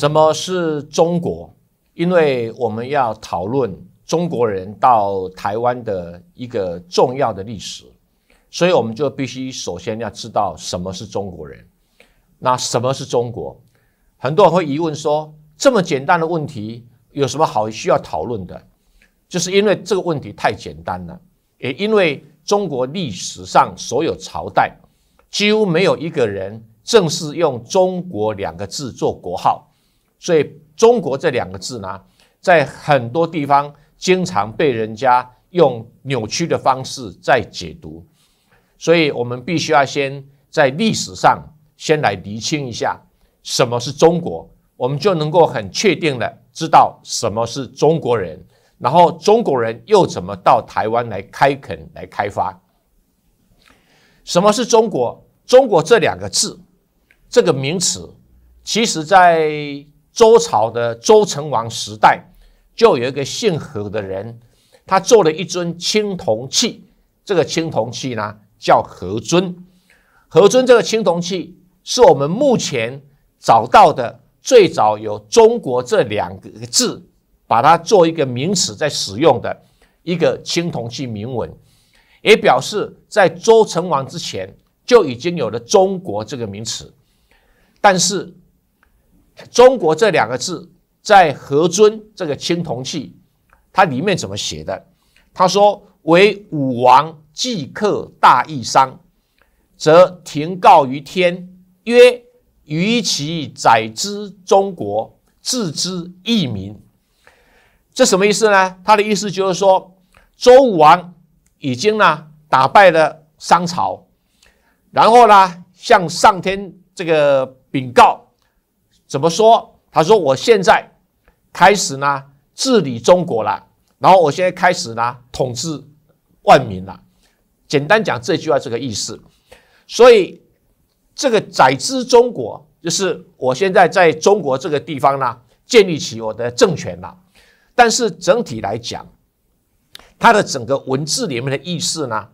什么是中国？因为我们要讨论中国人到台湾的一个重要的历史，所以我们就必须首先要知道什么是中国人。那什么是中国？很多人会疑问说：这么简单的问题有什么好需要讨论的？就是因为这个问题太简单了，也因为中国历史上所有朝代几乎没有一个人正式用“中国”两个字做国号。所以中国这两个字呢，在很多地方经常被人家用扭曲的方式在解读，所以我们必须要先在历史上先来厘清一下什么是中国，我们就能够很确定的知道什么是中国人，然后中国人又怎么到台湾来开垦、来开发？什么是中国？中国这两个字，这个名词，其实在。周朝的周成王时代，就有一个姓何的人，他做了一尊青铜器。这个青铜器呢，叫何尊。何尊这个青铜器，是我们目前找到的最早有“中国”这两个字，把它做一个名词在使用的一个青铜器铭文，也表示在周成王之前就已经有了“中国”这个名词。但是。中国这两个字在何尊这个青铜器，它里面怎么写的？他说：“为武王即刻大义商，则停告于天，曰：‘于其宰之中国，自之裔民。’”这什么意思呢？他的意思就是说，周武王已经呢打败了商朝，然后呢向上天这个禀告。怎么说？他说：“我现在开始呢治理中国了，然后我现在开始呢统治万民了。”简单讲这句话这个意思。所以这个“载之中国”就是我现在在中国这个地方呢建立起我的政权了。但是整体来讲，它的整个文字里面的意思呢，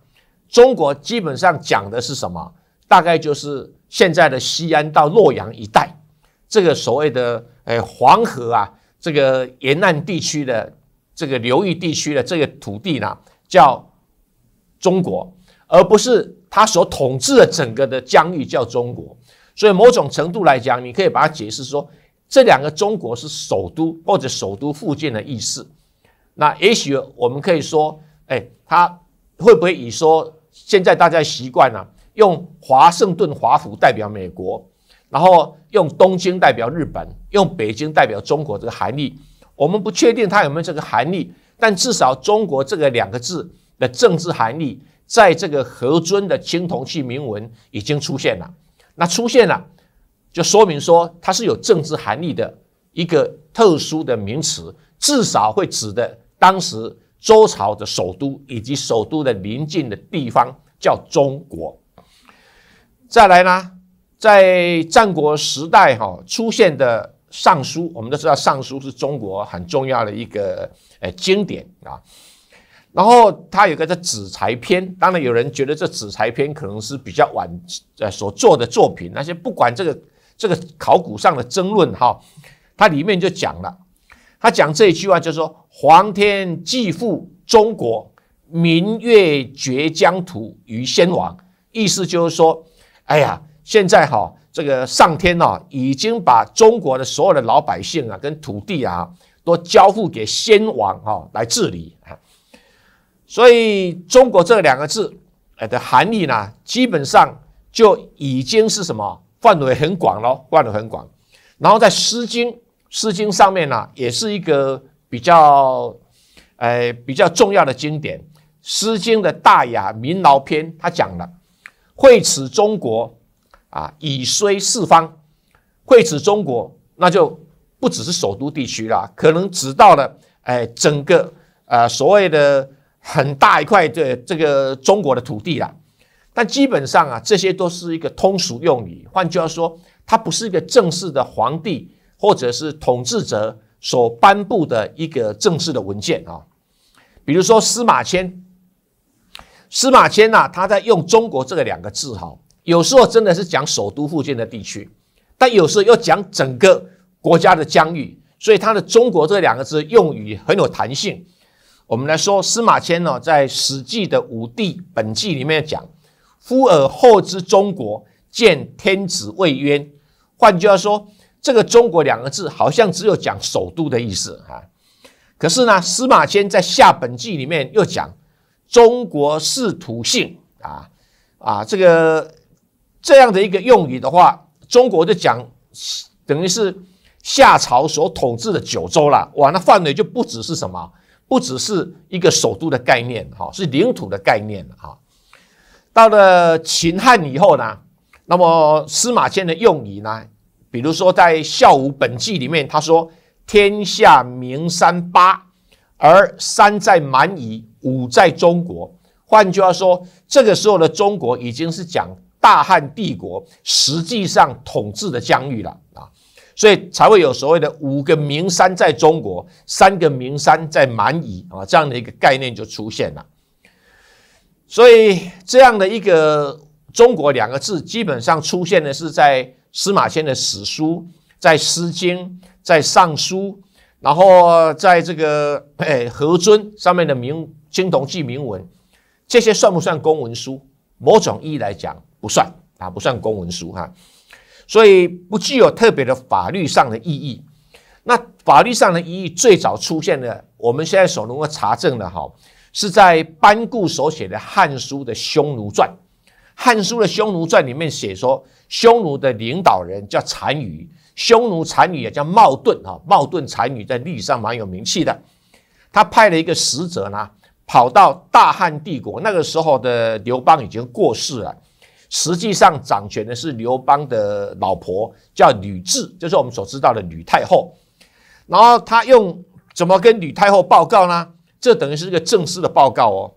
中国基本上讲的是什么？大概就是现在的西安到洛阳一带。这个所谓的诶黄河啊，这个沿岸地区的这个流域地区的这个土地呢，叫中国，而不是他所统治的整个的疆域叫中国。所以某种程度来讲，你可以把它解释说，这两个中国是首都或者首都附近的意思。那也许我们可以说，哎，他会不会以说现在大家习惯了用华盛顿华府代表美国？然后用东京代表日本，用北京代表中国这个含义，我们不确定它有没有这个含义，但至少中国这个两个字的政治含义，在这个和尊的青铜器铭文已经出现了。那出现了，就说明说它是有政治含义的一个特殊的名词，至少会指的当时周朝的首都以及首都的邻近的地方叫中国。再来呢？在战国时代，哈出现的《尚书》，我们都知道，《尚书》是中国很重要的一个呃经典啊。然后它有个叫《子材篇》，当然有人觉得这《子材篇》可能是比较晚呃所做的作品。那些不管这个这个考古上的争论哈，它里面就讲了，他讲这一句话就是说：“皇天既负中国，民越绝疆土于先王。”意思就是说，哎呀。现在哈，这个上天啊，已经把中国的所有的老百姓啊，跟土地啊，都交付给先王哈来治理啊。所以“中国”这两个字哎的含义呢，基本上就已经是什么范围很广咯，范围很广。然后在《诗经》《诗经》上面呢，也是一个比较哎比较重要的经典，《诗经》的《大雅》《民劳》篇，它讲了：“惠此中国。”啊，以虽四方，会指中国，那就不只是首都地区了，可能指到了哎，整个呃所谓的很大一块的这个中国的土地了。但基本上啊，这些都是一个通俗用语，换句话说，它不是一个正式的皇帝或者是统治者所颁布的一个正式的文件啊。比如说司马迁，司马迁呐，他在用“中国”这个两个字哈。有时候真的是讲首都附近的地区，但有时候又讲整个国家的疆域，所以它的“中国”这两个字用语很有弹性。我们来说司马迁呢，在《史记》的五帝本纪里面讲：“夫尔后之中国，见天子未冤。”换句话说，这个“中国”两个字好像只有讲首都的意思啊。可是呢，司马迁在下本纪里面又讲：“中国是土性啊啊，这个。”这样的一个用语的话，中国就讲等于是夏朝所统治的九州了。哇，那范围就不只是什么，不只是一个首都的概念哈，是领土的概念了哈。到了秦汉以后呢，那么司马迁的用语呢，比如说在《孝武本纪》里面，他说：“天下名山八，而山在蛮夷，五在中国。”换句话说，这个时候的中国已经是讲大汉帝国实际上统治的疆域了啊，所以才会有所谓的五个名山在中国，三个名山在蛮夷啊这样的一个概念就出现了。所以这样的一个“中国”两个字，基本上出现的是在司马迁的史书、在《诗经》、在《尚书》，然后在这个哎《何尊上面的铭青铜器铭文。这些算不算公文书？某种意义来讲不算啊，不算公文书哈，所以不具有特别的法律上的意义。那法律上的意义最早出现的，我们现在所能够查证的哈，是在班固所写的《汉书》的《匈奴传》。《汉书》的《匈奴传》里面写说，匈奴的领导人叫单于，匈奴单于也叫冒顿哈，冒顿单于在历史上蛮有名气的，他派了一个使者呢。跑到大汉帝国，那个时候的刘邦已经过世了，实际上掌权的是刘邦的老婆，叫吕雉，就是我们所知道的吕太后。然后他用怎么跟吕太后报告呢？这等于是一个正式的报告哦。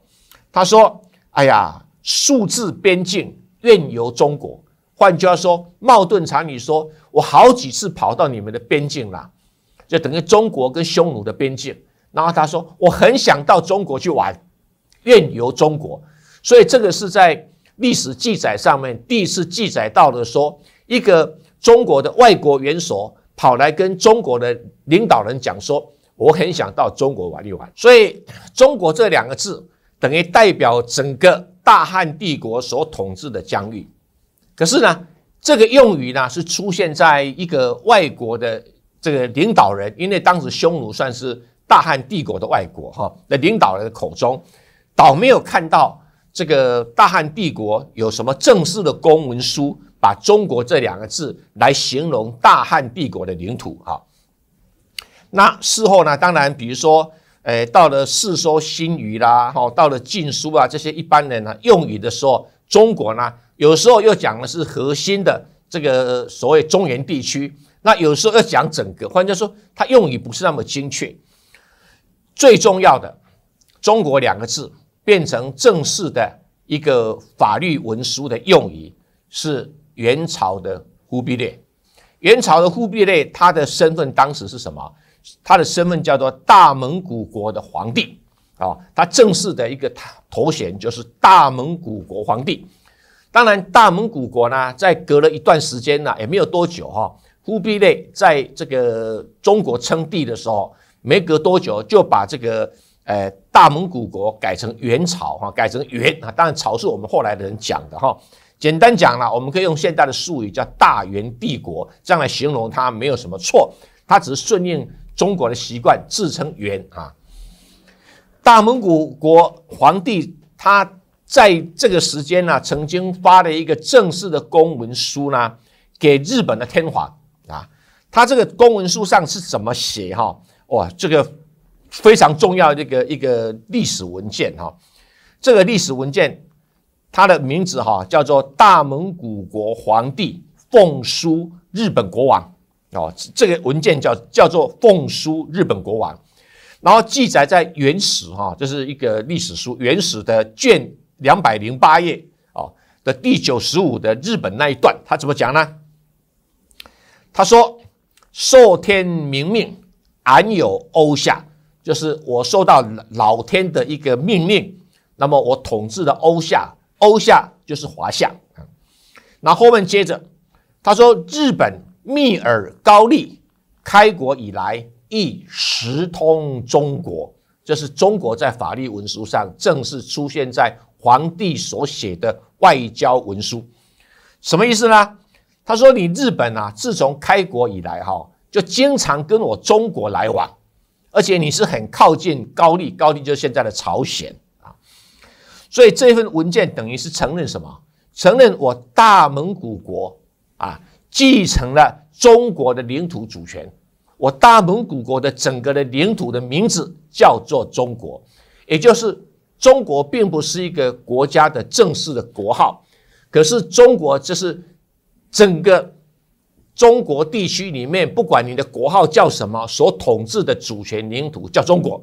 他说：“哎呀，数字边境任由中国，换句话说，矛盾常理说，我好几次跑到你们的边境了，就等于中国跟匈奴的边境。”然后他说：“我很想到中国去玩，愿游中国。”所以这个是在历史记载上面第一次记载到的，说一个中国的外国元首跑来跟中国的领导人讲说：“我很想到中国玩一玩。”所以“中国”这两个字等于代表整个大汉帝国所统治的疆域。可是呢，这个用语呢是出现在一个外国的这个领导人，因为当时匈奴算是。大汉帝国的外国哈，那领导人的口中，倒没有看到这个大汉帝国有什么正式的公文书，把中国这两个字来形容大汉帝国的领土哈。那事后呢，当然，比如说，呃，到了《世说新语》啦，哈，到了《晋书》啊，这些一般人啊用语的时候，中国呢，有时候又讲的是核心的这个所谓中原地区，那有时候要讲整个，换句话说，他用语不是那么精确。最重要的“中国”两个字变成正式的一个法律文书的用语，是元朝的忽必烈。元朝的忽必烈，他的身份当时是什么？他的身份叫做大蒙古国的皇帝啊！他正式的一个头衔就是大蒙古国皇帝。当然，大蒙古国呢，在隔了一段时间呢，也没有多久哈，忽必烈在这个中国称帝的时候。没隔多久，就把这个呃大蒙古国改成元朝哈，改成元啊。当然，朝是我们后来的人讲的哈。简单讲了，我们可以用现代的术语叫大元帝国，这样来形容它没有什么错。它只是顺应中国的习惯，自称元啊。大蒙古国皇帝他在这个时间呢，曾经发了一个正式的公文书呢，给日本的天皇啊。他这个公文书上是怎么写哈？哇，这个非常重要，这个一个历史文件哈。这个历史文件，它的名字哈叫做《大蒙古国皇帝奉书日本国王》哦。这个文件叫叫做《奉书日本国王》，然后记载在原始哈，这是一个历史书原始的卷两百零八页啊的第九十五的日本那一段，他怎么讲呢？他说：“受天明命。”含有欧夏，就是我受到老天的一个命令，那么我统治的欧夏，欧夏就是华夏。那后面接着他说，日本密尔高丽开国以来亦时通中国，这是中国在法律文书上正式出现在皇帝所写的外交文书，什么意思呢？他说你日本啊，自从开国以来哈。就经常跟我中国来往，而且你是很靠近高丽，高丽就是现在的朝鲜啊，所以这份文件等于是承认什么？承认我大蒙古国啊继承了中国的领土主权，我大蒙古国的整个的领土的名字叫做中国，也就是中国并不是一个国家的正式的国号，可是中国就是整个。中国地区里面，不管你的国号叫什么，所统治的主权领土叫中国，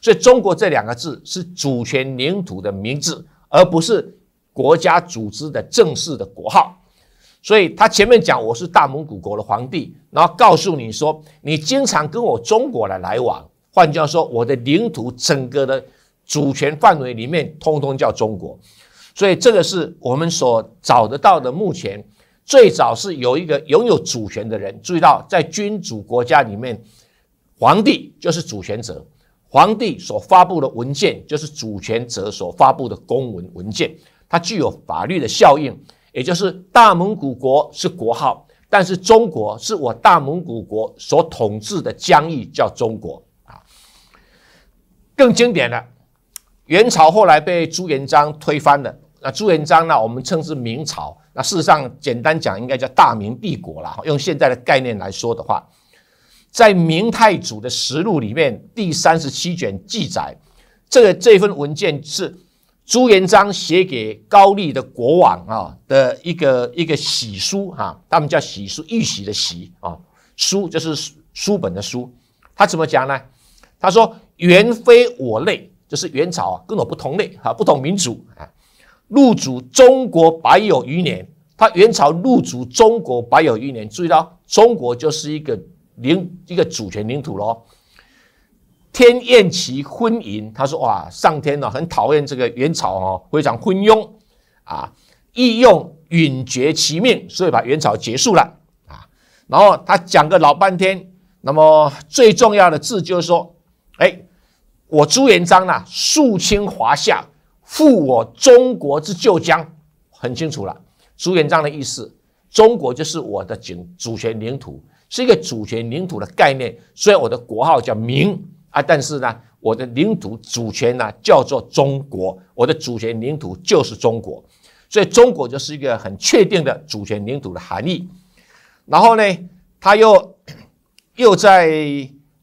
所以“中国”这两个字是主权领土的名字，而不是国家组织的正式的国号。所以他前面讲我是大蒙古国的皇帝，然后告诉你说你经常跟我中国的来往，换句话说，我的领土整个的主权范围里面，通通叫中国。所以这个是我们所找得到的目前。最早是有一个拥有主权的人注意到，在君主国家里面，皇帝就是主权者，皇帝所发布的文件就是主权者所发布的公文文件，它具有法律的效应。也就是大蒙古国是国号，但是中国是我大蒙古国所统治的疆域，叫中国啊。更经典的，元朝后来被朱元璋推翻了。那朱元璋呢，我们称之明朝。那事实上，简单讲，应该叫大明帝国了。用现在的概念来说的话，在《明太祖的实录》里面，第三十七卷记载，这个这份文件是朱元璋写给高丽的国王啊的一个一个喜书哈，他们叫喜书，御喜的喜啊，书就是书本的书。他怎么讲呢？他说：“元非我类，就是元朝啊，跟我不同类啊，不同民族啊。”入主中国百余年，他元朝入主中国百余年，注意到中国就是一个领一个主权领土喽。天厌其昏淫，他说：“哇，上天呢很讨厌这个元朝哦，非常昏庸啊，意用允绝其命，所以把元朝结束了啊。”然后他讲个老半天，那么最重要的字就是说：“哎，我朱元璋啊，肃清华夏。”复我中国之旧疆，很清楚了。朱元璋的意思，中国就是我的主主权领土，是一个主权领土的概念。虽然我的国号叫明啊，但是呢，我的领土主权呢叫做中国，我的主权领土就是中国，所以中国就是一个很确定的主权领土的含义。然后呢，他又又在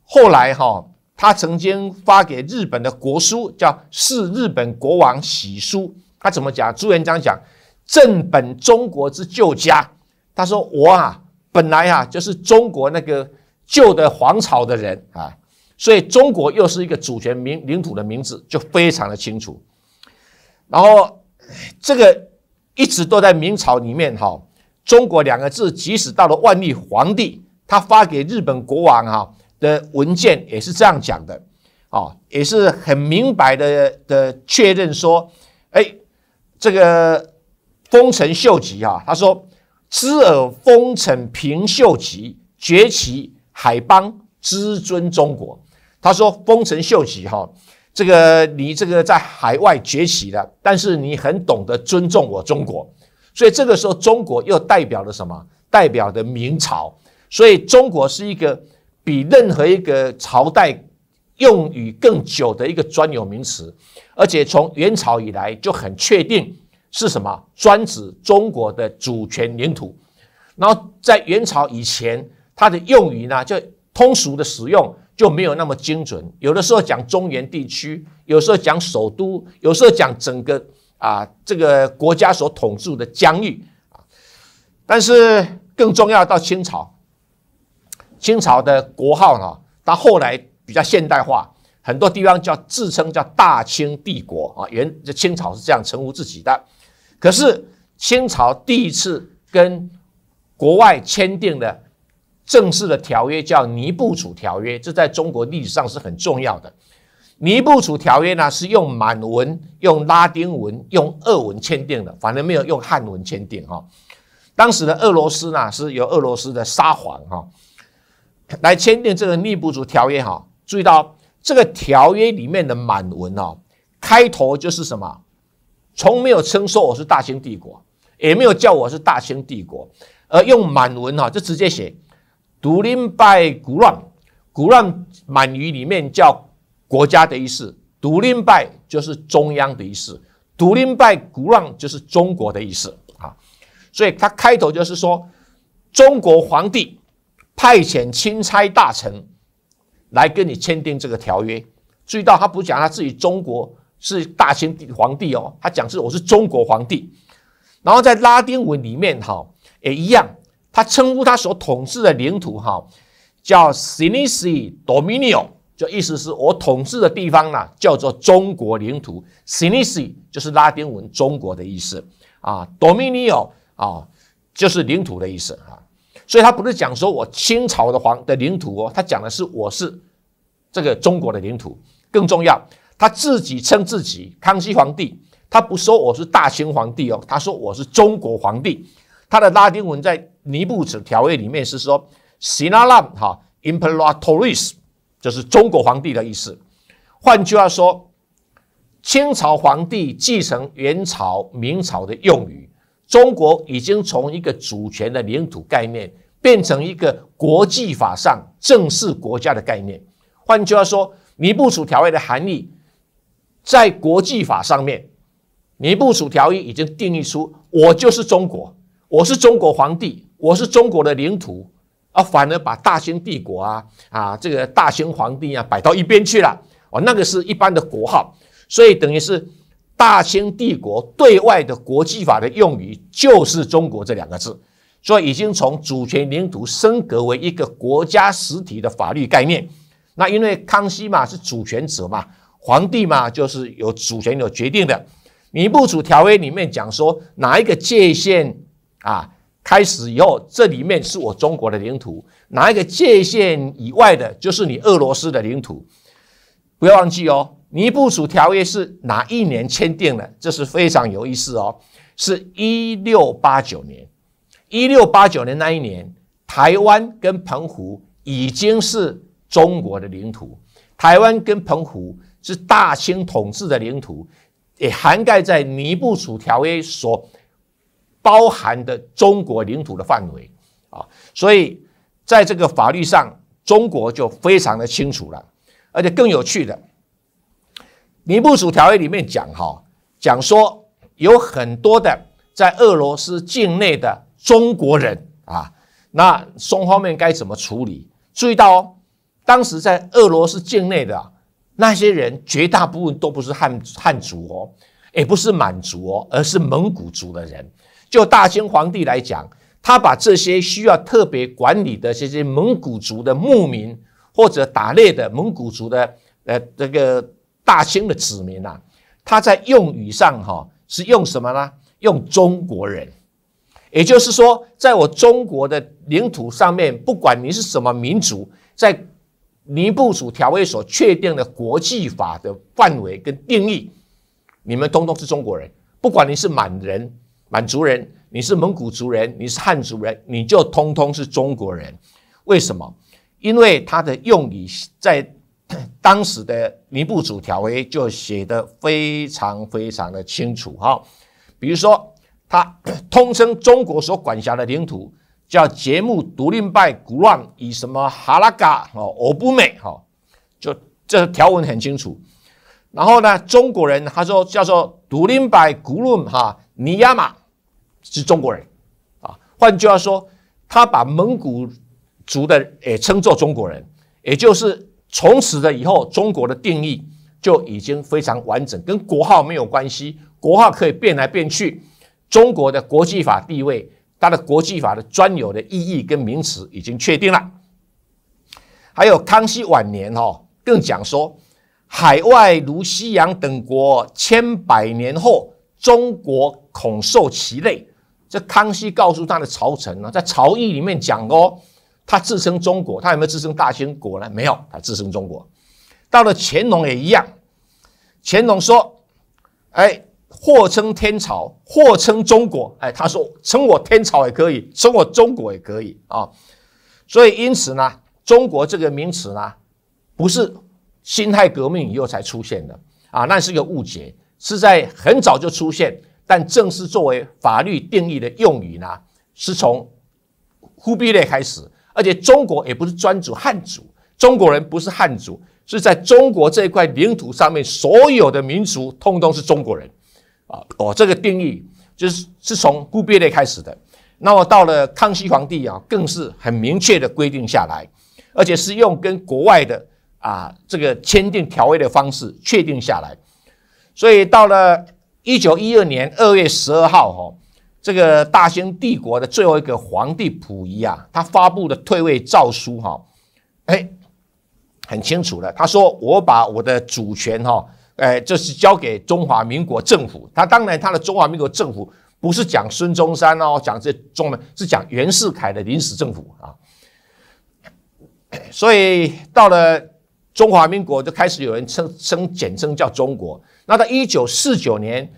后来哈。他曾经发给日本的国书，叫《示日本国王玺书》。他怎么讲？朱元璋讲：“正本中国之旧家。”他说：“我啊，本来啊，就是中国那个旧的皇朝的人啊，所以中国又是一个主权民领土的名字，就非常的清楚。然后这个一直都在明朝里面哈，中国两个字，即使到了万历皇帝，他发给日本国王哈。”的文件也是这样讲的，啊，也是很明白的的确认说，哎，这个丰臣秀吉啊，他说，知尔丰臣平秀吉崛起海邦之尊中国。他说，丰臣秀吉哈，这个你这个在海外崛起的，但是你很懂得尊重我中国，所以这个时候中国又代表了什么？代表的明朝，所以中国是一个。比任何一个朝代用语更久的一个专有名词，而且从元朝以来就很确定是什么专指中国的主权领土。然后在元朝以前，它的用语呢就通俗的使用就没有那么精准，有的时候讲中原地区，有时候讲首都，有时候讲整个啊这个国家所统治的疆域但是更重要到清朝。清朝的国号呢？它后来比较现代化，很多地方叫自称叫大清帝国啊。原清朝是这样称呼自己的。可是清朝第一次跟国外签订的正式的条约叫《尼布楚条约》，这在中国历史上是很重要的。《尼布楚条约》呢是用满文、用拉丁文、用俄文签订的，反正没有用汉文签订哈。当时的俄罗斯呢是由俄罗斯的沙皇哈。来签订这个《逆不族条约》哈，注意到这个条约里面的满文哦，开头就是什么？从没有称说我是大清帝国，也没有叫我是大清帝国，而用满文哦，就直接写 d o l i m b y Gurun”，“Gurun” 满语里面叫国家的意思 d o l i m b y 就是中央的意思 d o l i m b y Gurun” 就是中国的意思啊。所以它开头就是说中国皇帝。派遣钦差大臣来跟你签订这个条约，注意到他不讲他自己中国是大清帝皇帝哦，他讲是我是中国皇帝。然后在拉丁文里面哈，也一样，他称呼他所统治的领土哈，叫 Sinisi Dominion，就意思是我统治的地方呢叫做中国领土。Sinisi 就是拉丁文中国的意思啊，Dominio 啊就是领土的意思啊。所以他不是讲说我清朝的皇的领土哦，他讲的是我是这个中国的领土更重要。他自己称自己康熙皇帝，他不说我是大清皇帝哦，他说我是中国皇帝。他的拉丁文在《尼布楚条约》里面是说 s i n a 哈 “Imperatoris”，就是中国皇帝的意思。换句话说，清朝皇帝继承元朝、明朝的用语。中国已经从一个主权的领土概念，变成一个国际法上正式国家的概念。换句话说，尼布楚条约的含义，在国际法上面，尼布楚条约已经定义出我就是中国，我是中国皇帝，我是中国的领土，啊，反而把大清帝国啊啊这个大清皇帝啊摆到一边去了，哦，那个是一般的国号，所以等于是。大清帝国对外的国际法的用语就是“中国”这两个字，所以已经从主权领土升格为一个国家实体的法律概念。那因为康熙嘛是主权者嘛，皇帝嘛就是有主权有决定的。《尼布楚条约》里面讲说，哪一个界限啊开始以后，这里面是我中国的领土；哪一个界限以外的，就是你俄罗斯的领土。不要忘记哦。《尼布楚条约》是哪一年签订的？这是非常有意思哦，是一六八九年。一六八九年那一年，台湾跟澎湖已经是中国的领土。台湾跟澎湖是大清统治的领土，也涵盖在《尼布楚条约》所包含的中国领土的范围啊。所以，在这个法律上，中国就非常的清楚了。而且更有趣的。尼布楚条约里面讲哈，讲说有很多的在俄罗斯境内的中国人啊，那双方面该怎么处理？注意到哦，当时在俄罗斯境内的那些人，绝大部分都不是汉汉族哦，也不是满族哦，而是蒙古族的人。就大清皇帝来讲，他把这些需要特别管理的这些蒙古族的牧民或者打猎的蒙古族的呃这个。大清的子民呐，他在用语上哈是用什么呢？用中国人，也就是说，在我中国的领土上面，不管你是什么民族，在《尼布楚条约》所确定的国际法的范围跟定义，你们通通是中国人。不管你是满人、满族人，你是蒙古族人，你是汉族人，你就通通是中国人。为什么？因为他的用语在。当时的尼布楚条约就写的非常非常的清楚哈，比如说他通称中国所管辖的领土叫杰木独林拜古浪以什么哈拉嘎哦欧布美哈，就这条文很清楚。然后呢，中国人他说叫做独林拜古乱哈尼亚马是中国人啊，换句话说，他把蒙古族的也称作中国人，也就是。从此的以后，中国的定义就已经非常完整，跟国号没有关系，国号可以变来变去。中国的国际法地位，它的国际法的专有的意义跟名词已经确定了。还有康熙晚年哈，更讲说，海外如西洋等国，千百年后，中国恐受其累。这康熙告诉他的朝臣呢，在朝议里面讲哦。他自称中国，他有没有自称大清国呢？没有，他自称中国。到了乾隆也一样，乾隆说：“哎，或称天朝，或称中国。”哎，他说：“称我天朝也可以，称我中国也可以啊。”所以，因此呢，中国这个名词呢，不是辛亥革命以后才出现的啊，那是个误解，是在很早就出现。但正式作为法律定义的用语呢，是从忽必烈开始。而且中国也不是专主汉族，中国人不是汉族，是在中国这一块领土上面所有的民族通通是中国人，啊，哦，这个定义就是是从忽必烈开始的，那么到了康熙皇帝啊，更是很明确的规定下来，而且是用跟国外的啊这个签订条约的方式确定下来，所以到了一九一二年二月十二号，哈。这个大清帝国的最后一个皇帝溥仪啊，他发布的退位诏书哈，哎，很清楚的，他说：“我把我的主权哈，哎，这是交给中华民国政府。”他当然，他的中华民国政府不是讲孙中山哦，讲这中呢，是讲袁世凯的临时政府啊。所以到了中华民国，就开始有人称称简称叫中国。那到一九四九年。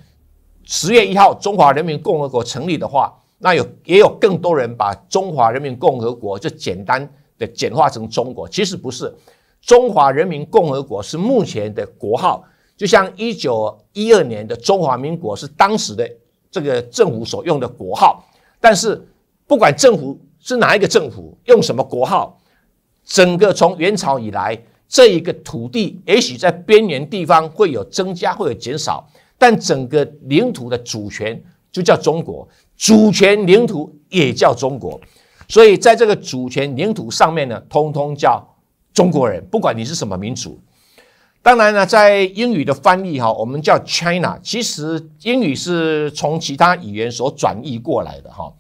十月一号，中华人民共和国成立的话，那有也有更多人把中华人民共和国就简单的简化成中国。其实不是，中华人民共和国是目前的国号。就像一九一二年的中华民国是当时的这个政府所用的国号。但是不管政府是哪一个政府用什么国号，整个从元朝以来，这一个土地也许在边缘地方会有增加，会有减少。但整个领土的主权就叫中国，主权领土也叫中国，所以在这个主权领土上面呢，通通叫中国人，不管你是什么民族。当然呢，在英语的翻译哈，我们叫 China，其实英语是从其他语言所转译过来的哈。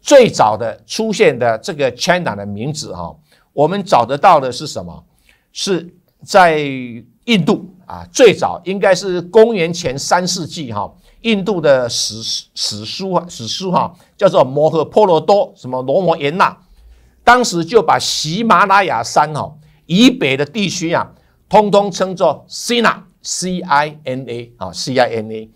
最早的出现的这个 China 的名字哈，我们找得到的是什么？是在印度。啊，最早应该是公元前三世纪哈，印度的史史书啊，史书哈，叫做《摩诃婆罗多》什么《罗摩衍那》，当时就把喜马拉雅山哈以北的地区啊，通通称作西 i n a c I N A 啊 C I N A，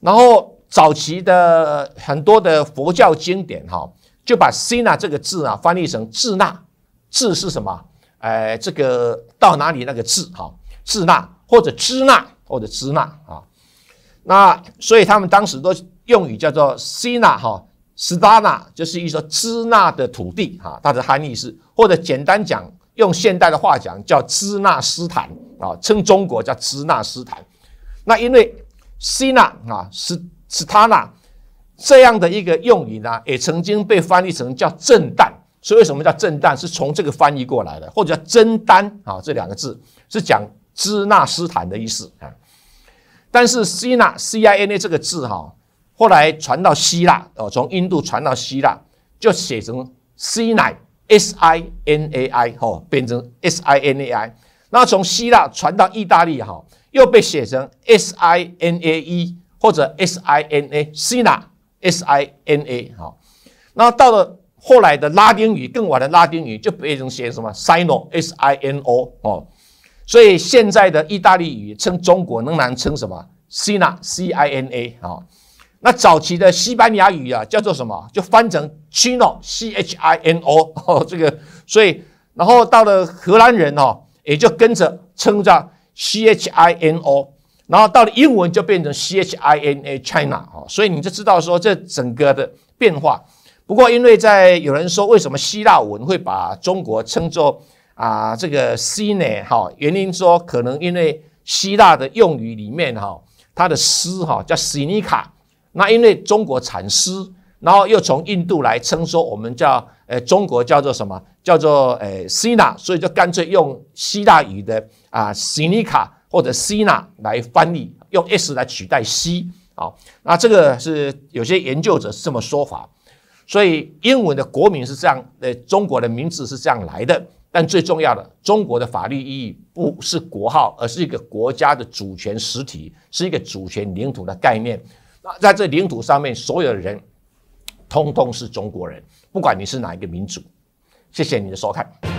然后早期的很多的佛教经典哈，就把西 i n a 这个字啊翻译成智纳，智是什么？哎，这个到哪里那个智哈？支那或者支那或者支那啊，那所以他们当时都用语叫做西那哈，斯达那，就是一说支那的土地啊，它的含义是，或者简单讲，用现代的话讲叫支那斯坦啊，称中国叫支那斯坦。那因为西那啊，是斯塔那这样的一个用语呢，也曾经被翻译成叫震旦，所以为什么叫震旦，是从这个翻译过来的，或者叫真丹啊，这两个字是讲。支那斯坦的意思啊，但是 Cina C I N A 这个字哈，后来传到希腊哦，从印度传到希腊就写成 Cina S I N A I 哈，变成 S I N A I。那从希腊传到意大利哈，又被写成 S I N A E 或者 S I N A Cina S I N A 哈。那到了后来的拉丁语，更晚的拉丁语就变成写什么 s i n o S I N O 哦。所以现在的意大利语称中国，仍然称什么 c i n a c i n a 啊。那早期的西班牙语啊，叫做什么？就翻成 China，C-H-I-N-O 哦。这个，所以然后到了荷兰人哦，也就跟着称作 C-H-I-N-O。然后到了英文就变成 China，China 啊。所以你就知道说这整个的变化。不过因为在有人说为什么希腊文会把中国称作？啊，这个西呢，哈，原因说可能因为希腊的用语里面，哈，它的“诗哈叫西尼卡，那因为中国产“诗，然后又从印度来称说我们叫，呃，中国叫做什么？叫做，呃，西娜，所以就干脆用希腊语的啊西尼卡或者西娜来翻译，用 S 来取代 c 啊，那这个是有些研究者是这么说法，所以英文的国名是这样，呃，中国的名字是这样来的。但最重要的，中国的法律意义不是国号，而是一个国家的主权实体，是一个主权领土的概念。那在这领土上面，所有的人通通是中国人，不管你是哪一个民族。谢谢你的收看。